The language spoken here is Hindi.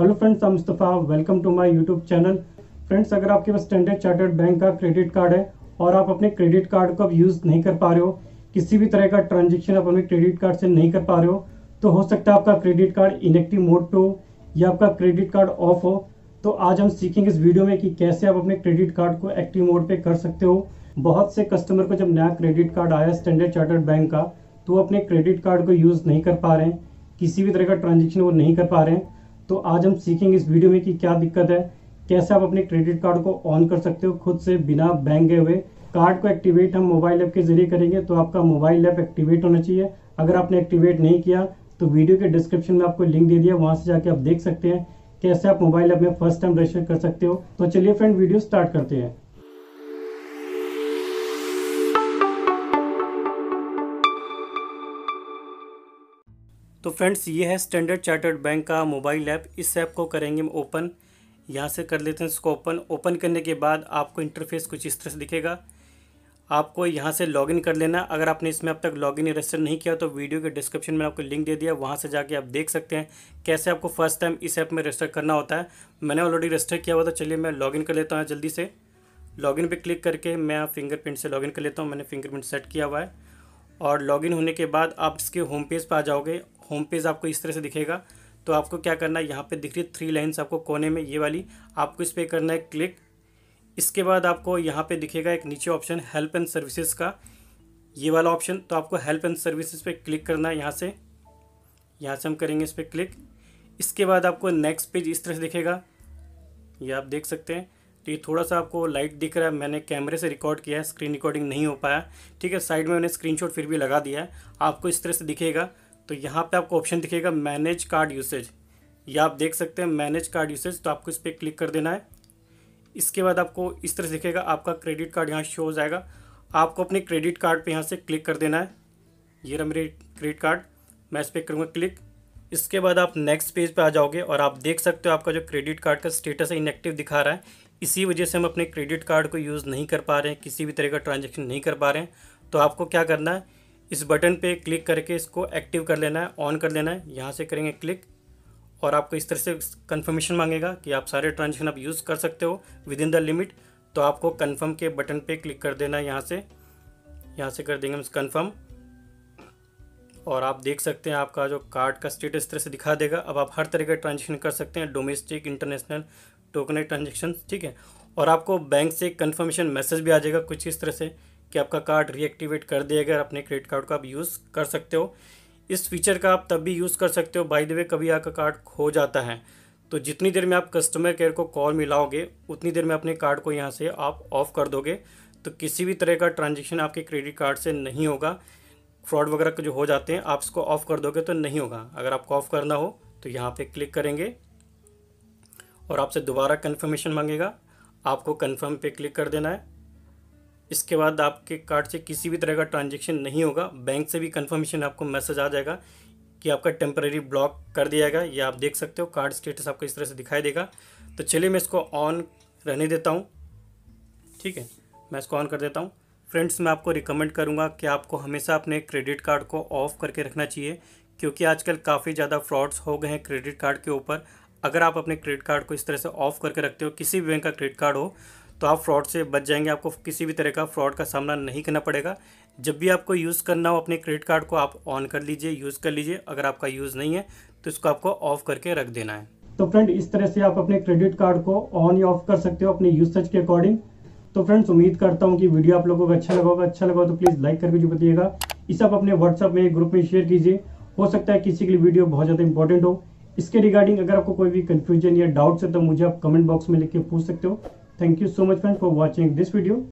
Hello friends Mustafa welcome to my YouTube channel friends अगर आपके पास स्टैंडर्ड चार्टर्ड बैंक का क्रेडिट कार्ड है और आप अपने क्रेडिट कार्ड को अब यूज़ नहीं कर पा रहे हो किसी भी तरह का ट्रांजेक्शन आप अपने क्रेडिट कार्ड से नहीं कर पा रहे हो तो हो सकता है आपका क्रेडिट कार्ड इनेक्टिव मोड पे हो या आपका क्रेडिट कार्ड ऑफ हो तो आज हम सीखेंगे इस वीडियो में कि कैसे आप अपने क्रेडिट कार्ड को एक्टिव मोड पे कर सकते हो बहुत से कस्टमर को जब नया क्रेडिट कार्ड आया स्टैंडर्ड चार्टर्ड बैंक का तो वो अपने क्रेडिट कार्ड को यूज़ नहीं कर पा रहे हैं किसी भी तरह का ट्रांजेक्शन वो नहीं कर पा रहे हैं तो आज हम सीखेंगे इस वीडियो में कि क्या दिक्कत है कैसे आप अपने क्रेडिट कार्ड को ऑन कर सकते हो खुद से बिना बैंक गए हुए कार्ड को एक्टिवेट हम मोबाइल ऐप के जरिए करेंगे तो आपका मोबाइल ऐप एक्टिवेट होना चाहिए अगर आपने एक्टिवेट नहीं किया तो वीडियो के डिस्क्रिप्शन में आपको लिंक दे दिया वहाँ से जाके आप देख सकते हैं कैसे आप मोबाइल ऐप में फर्स्ट टाइम रजिस्टर कर सकते हो तो चलिए फ्रेंड वीडियो स्टार्ट करते हैं तो फ्रेंड्स ये है स्टैंडर्ड चार्टर्ड बैंक का मोबाइल ऐप इस ऐप को करेंगे हम ओपन यहाँ से कर लेते हैं इसको ओपन ओपन करने के बाद आपको इंटरफेस कुछ इस तरह से दिखेगा आपको यहाँ से लॉगिन कर लेना अगर आपने इसमें अब तक लॉगिन रजिस्टर नहीं किया तो वीडियो के डिस्क्रिप्शन में आपको लिंक दे दिया वहाँ से जाके आप देख सकते हैं कैसे आपको फर्स्ट टाइम इस ऐप में रजिस्टर करना होता है मैंने ऑलरेडी रजिस्टर किया हुआ तो चलिए मैं लॉगिन कर लेता हूँ जल्दी से लॉगिन पे क्लिक करके मैं फिंगरप्रिंट से लॉगिन कर लेता हूँ मैंने फिंगरप्रिंट सेट किया हुआ है और लॉगिन होने के बाद आप इसके होम पेज पर आ जाओगे होम पेज आपको इस तरह से दिखेगा तो आपको क्या करना है यहाँ पे दिख रही है थ्री लाइन्स आपको कोने में ये वाली आपको इस पर करना है क्लिक इसके बाद आपको यहाँ पे दिखेगा एक नीचे ऑप्शन हेल्प एंड सर्विसेज का ये वाला ऑप्शन तो आपको हेल्प एंड सर्विसेज पे क्लिक करना है यहाँ से यहाँ से हम करेंगे इस पर क्लिक इसके बाद आपको नेक्स्ट पेज इस तरह से दिखेगा ये आप देख सकते हैं तो ये थोड़ा सा आपको लाइट दिख रहा है मैंने कैमरे से रिकॉर्ड किया है स्क्रीन रिकॉर्डिंग नहीं हो पाया ठीक है साइड में मैंने स्क्रीनशॉट फिर भी लगा दिया है आपको इस तरह से दिखेगा तो यहाँ पे आपको ऑप्शन दिखेगा मैनेज कार्ड यूसेज या आप देख सकते हैं मैनेज कार्ड यूसेज तो आपको इस पर क्लिक कर देना है इसके बाद आपको इस तरह से दिखेगा आपका क्रेडिट कार्ड यहाँ शो हो जाएगा आपको अपने क्रेडिट कार्ड पे यहाँ से क्लिक कर देना है ये रहा मेरे क्रेडिट कार्ड मैं इस पर करूँगा क्लिक इसके बाद आप नेक्स्ट पेज पे आ जाओगे और आप देख सकते हो आपका जो क्रेडिट कार्ड का स्टेटस है इनएक्टिव दिखा रहा है इसी वजह से हम अपने क्रेडिट कार्ड को यूज़ नहीं कर पा रहे हैं किसी भी तरह का ट्रांजेक्शन नहीं कर पा रहे हैं तो आपको क्या करना है इस बटन पे क्लिक करके इसको एक्टिव कर लेना है ऑन कर लेना है यहाँ से करेंगे क्लिक और आपको इस तरह से कन्फर्मेशन मांगेगा कि आप सारे ट्रांजेक्शन आप यूज़ कर सकते हो विद इन द लिमिट तो आपको कन्फर्म के बटन पे क्लिक कर देना है यहाँ से यहाँ से कर देंगे हम कन्फर्म और आप देख सकते हैं आपका जो कार्ड का स्टेटस इस तरह से दिखा देगा अब आप हर तरह के ट्रांजेक्शन कर सकते हैं डोमेस्टिक इंटरनेशनल टोकन ट्रांजेक्शन ठीक है और आपको बैंक से कन्फर्मेशन मैसेज भी आ जाएगा कुछ इस तरह से कि आपका कार्ड रीएक्टिवेट कर देगा अपने क्रेडिट कार्ड का आप यूज़ कर सकते हो इस फीचर का आप तब भी यूज़ कर सकते हो बाई द वे कभी आपका कार्ड खो जाता है तो जितनी देर में आप कस्टमर केयर को कॉल मिलाओगे उतनी देर में अपने कार्ड को यहाँ से आप ऑफ़ कर दोगे तो किसी भी तरह का ट्रांजेक्शन आपके क्रेडिट कार्ड से नहीं होगा फ्रॉड वगैरह जो हो जाते हैं आप इसको ऑफ़ कर दोगे तो नहीं होगा अगर आपको ऑफ़ करना हो तो यहाँ पे क्लिक करेंगे और आपसे दोबारा कन्फर्मेशन मांगेगा आपको कन्फर्म पे क्लिक कर देना है इसके बाद आपके कार्ड से किसी भी तरह का ट्रांजेक्शन नहीं होगा बैंक से भी कन्फर्मेशन आपको मैसेज आ जाएगा कि आपका टेम्प्रेरी ब्लॉक कर दिया जाएगा या आप देख सकते हो कार्ड स्टेटस आपको इस तरह से दिखाई देगा तो चलिए मैं इसको ऑन रहने देता हूँ ठीक है मैं इसको ऑन कर देता हूँ फ्रेंड्स मैं आपको रिकमेंड करूँगा कि आपको हमेशा अपने क्रेडिट कार्ड को ऑफ करके रखना चाहिए क्योंकि आजकल काफ़ी ज़्यादा फ्रॉड्स हो गए हैं क्रेडिट कार्ड के ऊपर अगर आप अपने क्रेडिट कार्ड को इस तरह से ऑफ करके रखते हो किसी भी बैंक का क्रेडिट कार्ड हो तो आप फ्रॉड से बच जाएंगे आपको किसी भी तरह का फ्रॉड का सामना नहीं करना पड़ेगा जब भी आपको यूज़ करना हो अपने क्रेडिट कार्ड को आप ऑन कर लीजिए यूज़ कर लीजिए अगर आपका यूज़ नहीं है तो इसको आपको ऑफ करके रख देना है तो फ्रेंड इस तरह से आप अपने क्रेडिट कार्ड को ऑन या ऑफ कर सकते हो अपने यूसेज के अकॉर्डिंग तो फ्रेंड्स उम्मीद करता हूँ कि वीडियो आप लोगों को अच्छा लगा होगा अच्छा लगा तो प्लीज़ लाइक करके जो बताइएगा इसे आप अपने व्हाट्सअप में ग्रुप में शेयर कीजिए हो सकता है किसी के लिए वीडियो बहुत ज़्यादा इंपॉर्टेंट हो इसके रिगार्डिंग अगर आपको कोई भी कन्फ्यूजन या डाउट्स है तो मुझे आप कमेंट बॉक्स में लिख के पूछ सकते हो Thank you so much friend for watching this video.